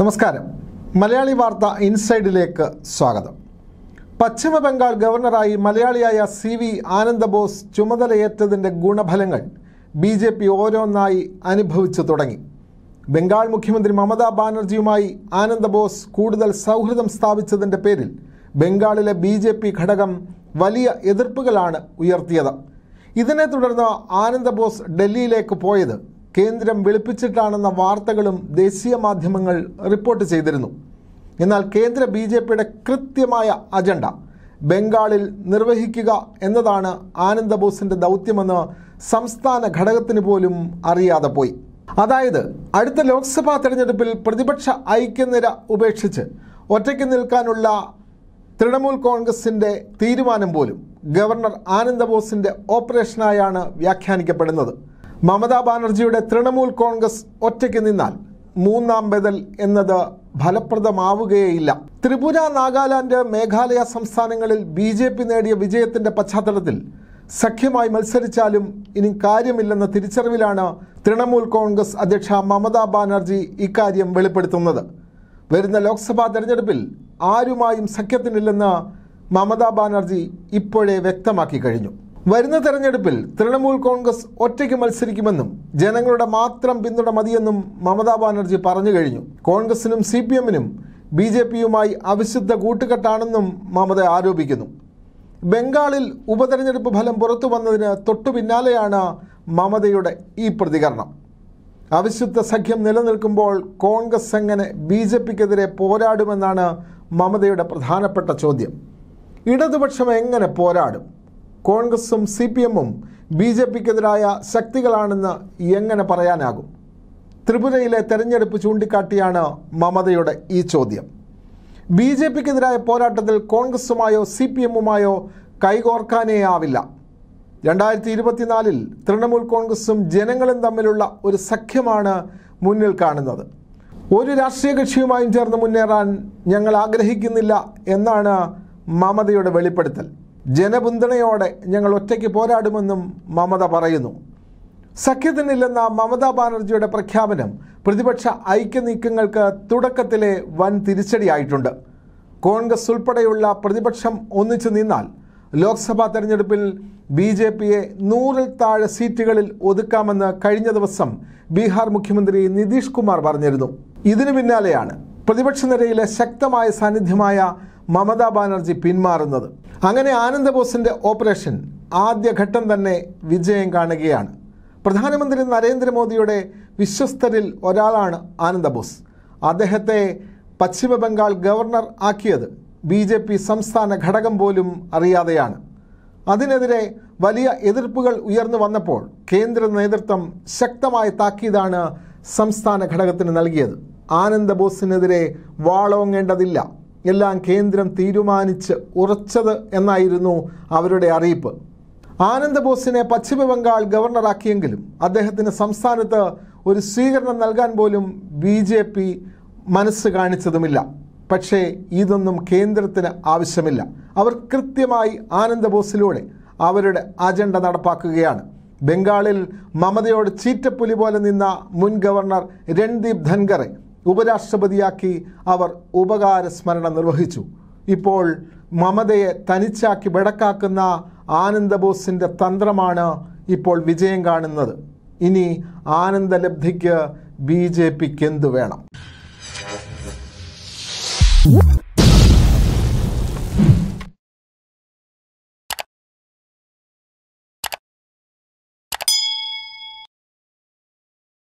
നമസ്കാരം മലയാളി വാർത്ത ഇൻസൈഡിലേക്ക് സ്വാഗതം പശ്ചിമ ബംഗാൾ ഗവർണറായി മലയാളിയായ സി വി ആനന്ദബോസ് ചുമതലയേറ്റതിൻ്റെ ഗുണഫലങ്ങൾ ബി ജെ പി ഓരോന്നായി അനുഭവിച്ചു തുടങ്ങി ബംഗാൾ മുഖ്യമന്ത്രി മമതാ ബാനർജിയുമായി ആനന്ദബോസ് കൂടുതൽ സൗഹൃദം സ്ഥാപിച്ചതിൻ്റെ പേരിൽ ബംഗാളിലെ ബി ജെ പി ഘടകം വലിയ എതിർപ്പുകളാണ് ഉയർത്തിയത് ഇതിനെ തുടർന്ന് ആനന്ദബോസ് ഡൽഹിയിലേക്ക് പോയത് കേന്ദ്രം വെളുപ്പിച്ചിട്ടാണെന്ന വാർത്തകളും ദേശീയ മാധ്യമങ്ങൾ റിപ്പോർട്ട് ചെയ്തിരുന്നു എന്നാൽ കേന്ദ്ര ബി ജെ പിയുടെ കൃത്യമായ അജണ്ട ബംഗാളിൽ നിർവഹിക്കുക എന്നതാണ് ആനന്ദബോസിൻ്റെ ദൗത്യമെന്ന് സംസ്ഥാന ഘടകത്തിന് പോലും അറിയാതെ പോയി അതായത് അടുത്ത ലോക്സഭാ തെരഞ്ഞെടുപ്പിൽ പ്രതിപക്ഷ ഐക്യനിര ഉപേക്ഷിച്ച് ഒറ്റയ്ക്ക് നിൽക്കാനുള്ള തൃണമൂൽ കോൺഗ്രസിൻ്റെ തീരുമാനം പോലും ഗവർണർ ആനന്ദബോസിൻ്റെ ഓപ്പറേഷനായാണ് വ്യാഖ്യാനിക്കപ്പെടുന്നത് മമതാ ബാനർജിയുടെ തൃണമൂൽ കോൺഗ്രസ് ഒറ്റയ്ക്ക് നിന്നാൽ മൂന്നാം ബദൽ എന്നത് ഫലപ്രദമാവുകയേയില്ല ത്രിപുര നാഗാലാൻഡ് മേഘാലയ സംസ്ഥാനങ്ങളിൽ ബി ജെ പി നേടിയ വിജയത്തിന്റെ പശ്ചാത്തലത്തിൽ സഖ്യമായി മത്സരിച്ചാലും ഇനി കാര്യമില്ലെന്ന തിരിച്ചറിവിലാണ് തൃണമൂൽ കോൺഗ്രസ് അധ്യക്ഷ മമതാ ബാനർജി ഇക്കാര്യം വെളിപ്പെടുത്തുന്നത് വരുന്ന ലോക്സഭാ തെരഞ്ഞെടുപ്പിൽ ആരുമായും സഖ്യത്തിനില്ലെന്ന് മമതാ ബാനർജി ഇപ്പോഴേ വ്യക്തമാക്കി കഴിഞ്ഞു വരുന്ന തെരഞ്ഞെടുപ്പിൽ തൃണമൂൽ കോൺഗ്രസ് ഒറ്റയ്ക്ക് മത്സരിക്കുമെന്നും ജനങ്ങളുടെ മാത്രം പിന്തുണ മതിയെന്നും മമതാ ബാനർജി പറഞ്ഞു കഴിഞ്ഞു കോൺഗ്രസിനും സി പി എമ്മിനും ബി ജെ പിയുമായി അവിശുദ്ധ കൂട്ടുകെട്ടാണെന്നും മമത ആരോപിക്കുന്നു ബംഗാളിൽ ഉപതെരഞ്ഞെടുപ്പ് ഫലം പുറത്തു വന്നതിന് തൊട്ടു പിന്നാലെയാണ് മമതയുടെ ഈ പ്രതികരണം അവിശുദ്ധ സഖ്യം നിലനിൽക്കുമ്പോൾ കോൺഗ്രസ് എങ്ങനെ ബി ജെ പിക്കെതിരെ പോരാടുമെന്നാണ് മമതയുടെ പ്രധാനപ്പെട്ട ചോദ്യം ഇടതുപക്ഷം എങ്ങനെ പോരാടും കോൺഗ്രസും സി പി എമ്മും ബി ജെ പിക്കെതിരായ ശക്തികളാണെന്ന് എങ്ങനെ പറയാനാകും ത്രിപുരയിലെ തെരഞ്ഞെടുപ്പ് ചൂണ്ടിക്കാട്ടിയാണ് മമതയുടെ ഈ ചോദ്യം ബി ജെ പിക്കെതിരായ പോരാട്ടത്തിൽ കോൺഗ്രസുമായോ സി പി എമ്മുമായോ കൈകോർക്കാനേ ആവില്ല രണ്ടായിരത്തി ഇരുപത്തിനാലിൽ തൃണമൂൽ കോൺഗ്രസും ജനങ്ങളും തമ്മിലുള്ള ഒരു സഖ്യമാണ് മുന്നിൽ കാണുന്നത് ഒരു രാഷ്ട്രീയ കക്ഷിയുമായും ചേർന്ന് മുന്നേറാൻ ഞങ്ങൾ ആഗ്രഹിക്കുന്നില്ല എന്നാണ് മമതയുടെ വെളിപ്പെടുത്തൽ ജനപിന്തുണയോടെ ഞങ്ങൾ ഒറ്റയ്ക്ക് പോരാടുമെന്നും മമത പറയുന്നു സഖ്യത്തിനില്ലെന്ന മമതാ ബാനർജിയുടെ പ്രഖ്യാപനം പ്രതിപക്ഷ ഐക്യനീക്കങ്ങൾക്ക് തുടക്കത്തിലെ വൻ തിരിച്ചടിയായിട്ടുണ്ട് കോൺഗ്രസ് ഉൾപ്പെടെയുള്ള പ്രതിപക്ഷം ഒന്നിച്ചു നിന്നാൽ ലോക്സഭാ തെരഞ്ഞെടുപ്പിൽ ബി ജെ പിയെ നൂറിൽ താഴെ സീറ്റുകളിൽ ഒതുക്കാമെന്ന് കഴിഞ്ഞ ദിവസം ബീഹാർ മുഖ്യമന്ത്രി നിതീഷ് കുമാർ പറഞ്ഞിരുന്നു ഇതിനു പിന്നാലെയാണ് പ്രതിപക്ഷ നിരയിലെ ശക്തമായ സാന്നിധ്യമായ മമതാ ബാനർജി പിന്മാറുന്നത് അങ്ങനെ ആനന്ദബോസിൻ്റെ ഓപ്പറേഷൻ ആദ്യഘട്ടം തന്നെ വിജയം കാണുകയാണ് പ്രധാനമന്ത്രി നരേന്ദ്രമോദിയുടെ വിശ്വസ്തരിൽ ഒരാളാണ് ആനന്ദബോസ് അദ്ദേഹത്തെ പശ്ചിമബംഗാൾ ഗവർണർ ആക്കിയത് ബി ജെ പി സംസ്ഥാന ഘടകം പോലും അറിയാതെയാണ് അതിനെതിരെ വലിയ എതിർപ്പുകൾ ഉയർന്നു വന്നപ്പോൾ കേന്ദ്ര നേതൃത്വം ശക്തമായ താക്കീതാണ് സംസ്ഥാന ഘടകത്തിന് നൽകിയത് ആനന്ദബോസിനെതിരെ വാളോങ്ങേണ്ടതില്ല എല്ലാം കേന്ദ്രം തീരുമാനിച്ച് ഉറച്ചത് എന്നായിരുന്നു അവരുടെ അറിയിപ്പ് പശ്ചിമ ബംഗാൾ ഗവർണറാക്കിയെങ്കിലും അദ്ദേഹത്തിന് സംസ്ഥാനത്ത് ഒരു സ്വീകരണം നൽകാൻ പോലും ബി ജെ പി മനസ്സ് കാണിച്ചതുമില്ല പക്ഷേ ഇതൊന്നും കേന്ദ്രത്തിന് ആവശ്യമില്ല അവർ കൃത്യമായി ബോസിലൂടെ അവരുടെ അജണ്ട നടപ്പാക്കുകയാണ് ബംഗാളിൽ മമതയോട് ചീറ്റപ്പുലി പോലെ നിന്ന മുൻ ഗവർണർ രൺദീപ് ധൻഖറെ ഉപരാഷ്ട്രപതിയാക്കി അവർ ഉപകാരസ്മരണ നിർവഹിച്ചു ഇപ്പോൾ മമതയെ തനിച്ചാക്കി വെടക്കാക്കുന്ന ആനന്ദബോസിൻ്റെ തന്ത്രമാണ് ഇപ്പോൾ വിജയം കാണുന്നത് ഇനി ആനന്ദലബ്ധിക്ക് ബി ജെ പിക്ക് എന്തു വേണം